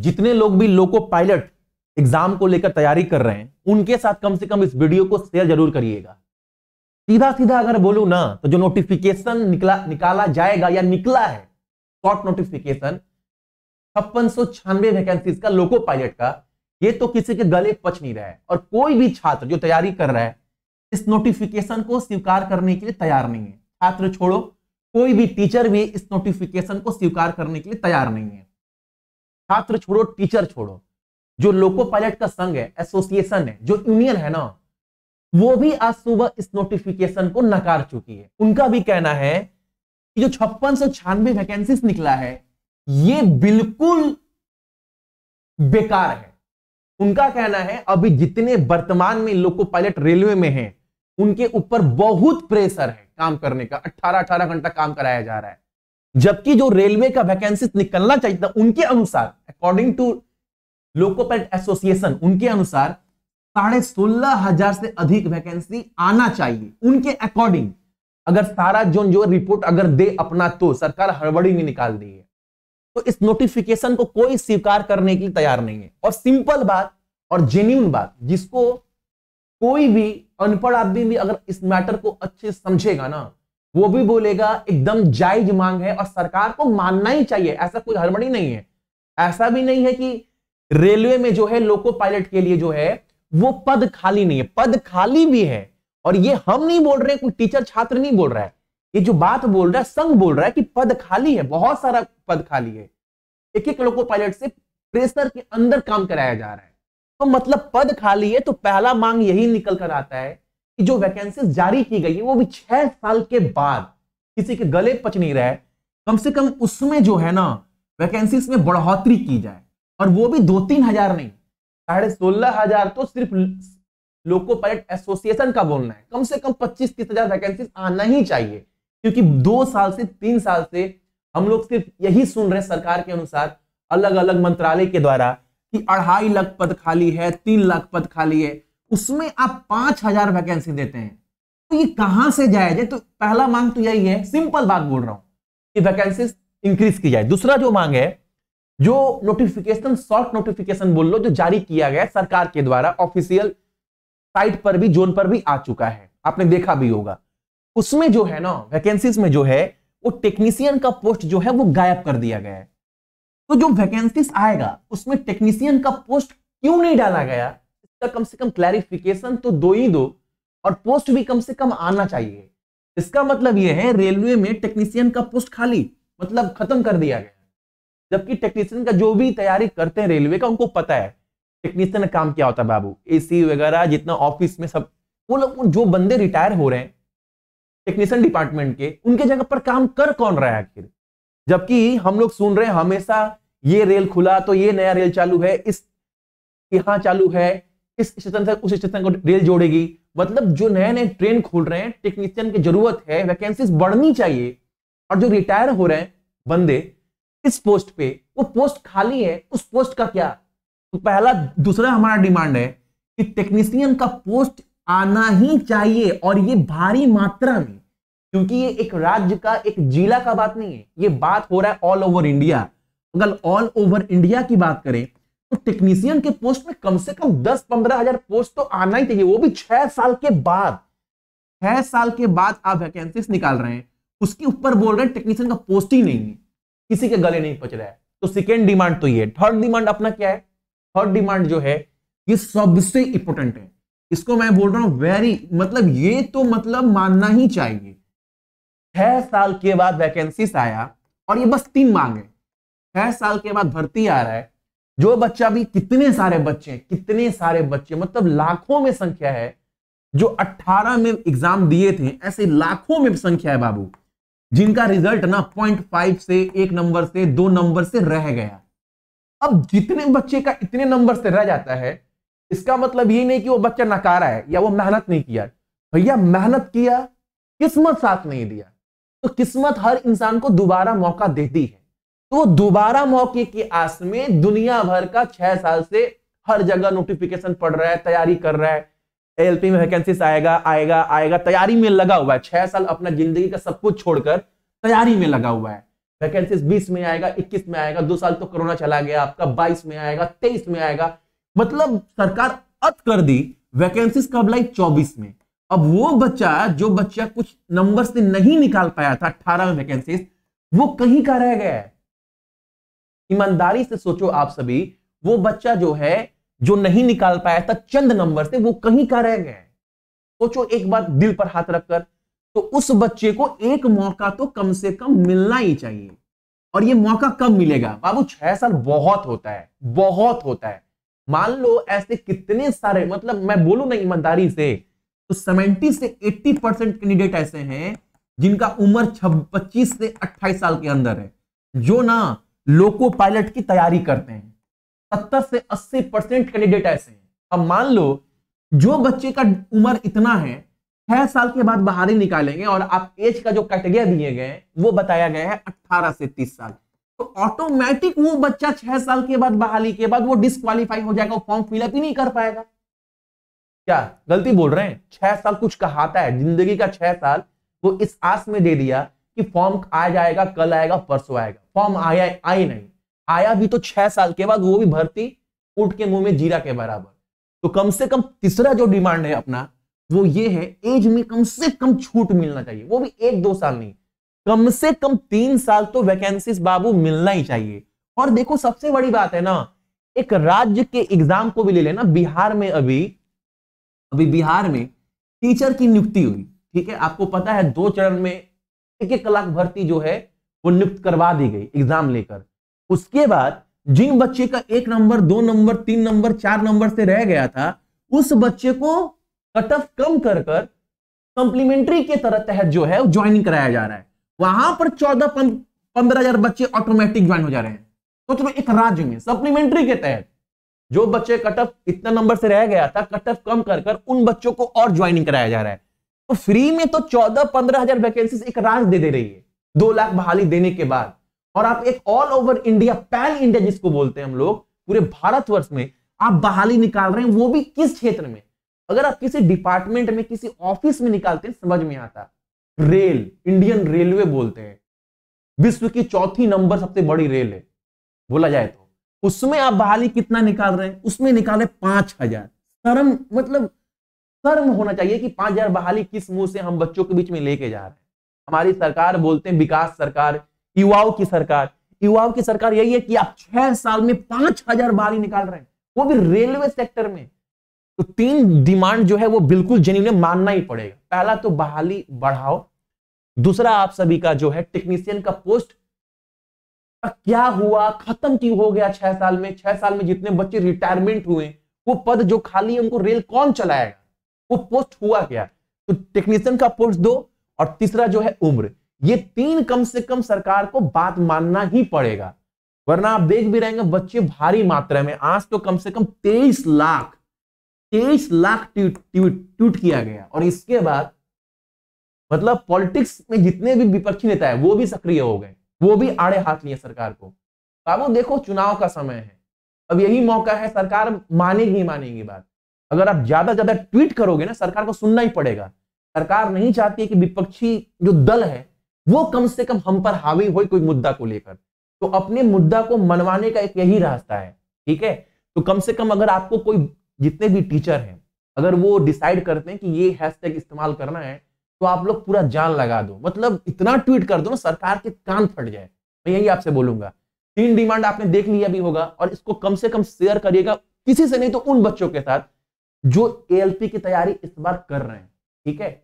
जितने लोग भी लोको पायलट एग्जाम को लेकर तैयारी कर रहे हैं उनके साथ कम से कम इस वीडियो को शेयर जरूर करिएगा सीधा सीधा अगर बोलू ना तो जो नोटिफिकेशन निकला निकाला जाएगा या निकला है शॉर्ट नोटिफिकेशन छप्पन सौ छियानवे वैकेंसी का लोको पायलट का ये तो किसी के गले पच नहीं रहा है और कोई भी छात्र जो तैयारी कर रहा है इस नोटिफिकेशन को स्वीकार करने के लिए तैयार नहीं है छात्र छोड़ो कोई भी टीचर भी इस नोटिफिकेशन को स्वीकार करने के लिए तैयार नहीं है छात्र छोड़ो टीचर छोड़ो जो लोको पायलट का संघ है एसोसिएशन है जो यूनियन है ना वो भी आज सुबह इस नोटिफिकेशन को नकार चुकी है उनका भी कहना है कि जो छप्पन सौ छियानवे वैकेंसी निकला है ये बिल्कुल बेकार है उनका कहना है अभी जितने वर्तमान में लोको पायलट रेलवे में हैं उनके ऊपर बहुत प्रेशर है काम करने का 18 18 घंटा काम कराया जा रहा है जबकि जो रेलवे का वैकेंसी निकलना चाहिए था उनके अनुसार अकॉर्डिंग टू लोकोपेट एसोसिएशन उनके अनुसार साढ़े सोलह हजार से अधिक वैकेंसी आना चाहिए उनके अकॉर्डिंग अगर सारा जोन जो रिपोर्ट अगर दे अपना तो सरकार हड़बड़ी में निकाल दी है तो इस नोटिफिकेशन को कोई स्वीकार करने के लिए तैयार नहीं है और सिंपल बात और जेन्यून बात जिसको कोई भी अनपढ़ आदमी भी अगर इस मैटर को अच्छे समझेगा ना वो भी बोलेगा एकदम जायज मांग है और सरकार को मानना ही चाहिए ऐसा कोई हड़बड़ी नहीं है ऐसा भी नहीं है कि रेलवे में जो है लोको पायलट के लिए जो है वो पद खाली नहीं है पद खाली भी है और ये हम नहीं बोल रहे कोई टीचर छात्र नहीं बोल रहा है ये जो बात बोल रहा है संघ बोल रहा है कि पद खाली है बहुत सारा पद खाली है एक एक लोको पायलट से प्रेशर के अंदर काम कराया जा रहा है तो मतलब पद खाली है तो पहला मांग यही निकल कर आता है जो वैकेंसी जारी की गई है वो भी छह साल के बाद किसी के गले पच नहीं रहे कम से कम उसमें जो है ना वैकेंसी में बढ़ोतरी की जाए और वो भी दो तीन हजार नहीं साढ़े सोलह हजार तो सिर्फ लोको पायलट एसोसिएशन का बोलना है कम से कम पच्चीस तीस हजार वैकेंसी आना ही चाहिए क्योंकि दो साल से तीन साल से हम लोग सिर्फ यही सुन रहे सरकार के अनुसार अलग अलग मंत्रालय के द्वारा कि अढ़ाई लाख पद खाली है तीन लाख पद खाली है उसमें आप पांच हजार वैकेंसी देते हैं तो ये कहां से जायज है तो पहला मांग तो यही है सिंपल बात बोल रहा हूं कि वैकेंसी इंक्रीज की जाए दूसरा जो मांग है जो नोटिफिकेशन शॉर्ट नोटिफिकेशन बोल लो जो जारी किया गया सरकार के द्वारा ऑफिशियल साइट पर भी जोन पर भी आ चुका है आपने देखा भी होगा उसमें जो है ना वैकेंसी में जो है वो टेक्नीशियन का पोस्ट जो है वो गायब कर दिया गया है तो जो वैकेंसीज आएगा उसमें टेक्नीशियन का पोस्ट क्यों नहीं डाला गया का कम से कम क्लैरिफिकेशन तो दो ही दो और पोस्ट भी कम से कम आना चाहिए इसका मतलब यह है रेलवे में टेक्नीशियन का पोस्ट खाली मतलब खत्म कर दिया गया जबकि टेक्नीशियन का जो भी तैयारी करते हैं रेलवे का उनको पता है टेक्नीशियन काम क्या होता है बाबू एसी वगैरह जितना ऑफिस में सब वो लोग जो बंदे रिटायर हो रहे हैं टेक्नीशियन डिपार्टमेंट के उनके जगह पर काम कर कौन रहा है आखिर जबकि हम लोग सुन रहे हैं हमेशा ये रेल खुला तो ये नया रेल चालू है इस यहाँ चालू है इस स्टेशन से उस स्टेशन को रेल जोड़ेगी मतलब जो नए नए ट्रेन खोल रहे हैं टेक्नीशियन की जरूरत है वैकेंसीज बढ़नी चाहिए और जो रिटायर हो रहे हैं बंदे इस पोस्ट पे वो पोस्ट खाली है उस पोस्ट का क्या तो पहला दूसरा हमारा डिमांड है कि टेक्नीशियन का पोस्ट आना ही चाहिए और ये भारी मात्रा में क्योंकि ये एक राज्य का एक जिला का बात नहीं है ये बात हो रहा है ऑल ओवर इंडिया अगर ऑल ओवर इंडिया की बात करें तो टेक्नीशियन के पोस्ट में कम से कम दस पंद्रह हजार पोस्ट तो आना ही चाहिए वो भी छह साल के बाद छह साल के बाद आप वैकेंसी निकाल रहे हैं उसके ऊपर बोल रहे हैं टेक्नीशियन का पोस्ट ही नहीं है किसी के गले नहीं पच रहा है तो सेकेंड डिमांड तो ये थर्ड डिमांड अपना क्या है थर्ड डिमांड जो है ये सबसे इंपोर्टेंट है इसको मैं बोल रहा हूं वेरी मतलब ये तो मतलब मानना ही चाहिए छह साल के बाद वैकेंसी आया और ये बस तीन मांग है छह साल के बाद भर्ती आ रहा है जो बच्चा भी कितने सारे बच्चे कितने सारे बच्चे मतलब लाखों में संख्या है जो 18 में एग्जाम दिए थे ऐसे लाखों में संख्या है बाबू जिनका रिजल्ट ना 0.5 से एक नंबर से दो नंबर से रह गया अब जितने बच्चे का इतने नंबर से रह जाता है इसका मतलब ये नहीं कि वो बच्चा नकारा है या वो मेहनत नहीं किया भैया मेहनत किया किस्मत साथ नहीं दिया तो किस्मत हर इंसान को दोबारा मौका देती है तो दोबारा मौके की आस में दुनिया भर का छह साल से हर जगह नोटिफिकेशन पड़ रहा है तैयारी कर रहा है एलपी में वैकेंसी आएगा आएगा आएगा तैयारी में लगा हुआ है छह साल अपना जिंदगी का सब कुछ छोड़कर तैयारी में लगा हुआ है वैकेंसी बीस में आएगा इक्कीस में आएगा दो साल तो कोरोना चला गया आपका बाईस में आएगा तेईस में आएगा मतलब सरकार अत कर दी वैकेंसी कब लाई चौबीस में अब वो बच्चा जो बच्चा कुछ नंबर से नहीं निकाल पाया था अठारह में वैकेंसी वो कहीं का रह गया है ईमानदारी से सोचो आप सभी वो बच्चा जो है जो नहीं निकाल पाया था चंद नंबर से वो कहीं का रह गए सोचो एक बार दिल पर हाथ रखकर तो उस बच्चे को एक मौका तो कम से कम मिलना ही चाहिए और ये मौका कब मिलेगा बाबू छह साल बहुत होता है बहुत होता है मान लो ऐसे कितने सारे मतलब मैं बोलू ना ईमानदारी से तो 70 से 80 परसेंट कैंडिडेट ऐसे हैं जिनका उम्र पच्चीस से 28 साल के अंदर है जो ना लोको पायलट की तैयारी करते हैं सत्तर से अस्सी परसेंट कैंडिडेट ऐसे हैं अब मान लो जो बच्चे का उम्र इतना है छह साल के बाद बाहर ही निकालेंगे और आप एज का जो कैटेगरी दिए गए वो बताया गया है अट्ठारह से तीस साल तो ऑटोमेटिक वो बच्चा छह साल के बाद बहाली के बाद वो डिस्कालीफाई हो जाएगा फॉर्म फिलअप ही नहीं कर पाएगा क्या गलती बोल रहे हैं छह साल कुछ कहाता है जिंदगी का छह साल वो इस आस में दे दिया कि फॉर्म आ जाएगा कल आएगा परसों आएगा फॉर्म आया आई नहीं आया भी तो छह साल के बाद वो भी भर्ती उठ के मुंह में जीरा के बराबर तो कम से कम तीसरा जो डिमांड है अपना वो ये है एज में कम से कम छूट मिलना चाहिए वो भी एक दो साल नहीं कम से कम तीन साल तो वैकेंसी बाबू मिलना ही चाहिए और देखो सबसे बड़ी बात है ना एक राज्य के एग्जाम को भी ले लेना बिहार में अभी अभी बिहार में टीचर की नियुक्ति हुई ठीक है आपको पता है दो चरण में एक एक लाख भर्ती जो है वो नियुक्त करवा दी गई एग्जाम लेकर उसके बाद जिन बच्चे का एक नंबर दो नंबर तीन नंबर चार नंबर से रह गया था उस बच्चे को कट ऑफ कम कर कर कंप्लीमेंट्री के तरह तहत जो है ज्वाइनिंग कराया जा रहा है वहां पर चौदह पंद्रह हजार बच्चे ऑटोमेटिक ज्वाइन हो जा रहे हैं तो तो एक राज्य में सप्लीमेंट्री के तहत जो बच्चे कट ऑफ इतना नंबर से रह गया था कट ऑफ कम कर कर उन बच्चों को और ज्वाइनिंग कराया जा रहा है तो फ्री में तो चौदह पंद्रह हजार वैकेंसी एक राज दे दे रही है दो लाख बहाली देने के बाद और आप एक all over India pan India जिसको बोलते हैं हम लोग पूरे भारतवर्ष में आप बहाली निकाल रहे हैं वो भी किस क्षेत्र में अगर आप किसी डिपार्टमेंट में किसी ऑफिस में निकालते हैं समझ में आता रेल इंडियन रेलवे बोलते हैं विश्व की चौथी नंबर सबसे बड़ी रेल है बोला जाए तो उसमें आप बहाली कितना निकाल रहे हैं उसमें निकाले पांच हजार शर्म मतलब शर्म होना चाहिए कि पांच हजार बहाली किस मुंह से हम बच्चों के बीच में लेके जा रहे हैं हमारी सरकार बोलते हैं विकास सरकार युवाओं की सरकार युवाओं की सरकार यही है कि आप छह साल में पांच हजार बहाली निकाल रहे हैं वो भी रेलवे सेक्टर में तो तीन डिमांड जो है वो बिल्कुल जेन्यून मानना ही पड़ेगा पहला तो बहाली बढ़ाओ दूसरा आप सभी का जो है टेक्नीशियन का पोस्ट क्या हुआ खत्म क्यों हो गया छह साल में छह साल में जितने बच्चे रिटायरमेंट हुए वो पद जो खाली है उनको रेल कौन चलाएगा वो पोस्ट हुआ क्या तो टेक्नीशियन का पोस्ट दो और तीसरा जो है उम्र ये तीन कम से कम सरकार को बात मानना ही पड़ेगा वरना आप देख भी रहेंगे बच्चे भारी मात्रा में आज तो कम से कम तेईस लाख तेईस लाख ट्वीट ट्वीट ट्वीट किया गया और इसके बाद मतलब पॉलिटिक्स में जितने भी विपक्षी नेता है वो भी सक्रिय हो गए वो भी आड़े हाथ लिए सरकार को बाबू देखो चुनाव का समय है अब यही मौका है सरकार मानेगी मानेगी बात अगर आप ज्यादा ज्यादा ट्वीट करोगे ना सरकार को सुनना ही पड़ेगा सरकार नहीं चाहती है कि विपक्षी जो दल है वो कम से कम हम पर हावी हो कोई मुद्दा को लेकर तो अपने मुद्दा को मनवाने का एक यही रास्ता है ठीक है तो कम से कम अगर आपको कोई जितने भी टीचर हैं अगर वो डिसाइड करते हैं कि ये हैशटैग इस्तेमाल करना है तो आप लोग पूरा जान लगा दो मतलब इतना ट्वीट कर दो ना सरकार के कान फट जाए मैं यही आपसे बोलूंगा तीन डिमांड आपने देख लिया भी होगा और इसको कम से कम शेयर करिएगा किसी से नहीं तो उन बच्चों के साथ जो एएलपी की तैयारी इस बार कर रहे हैं ठीक है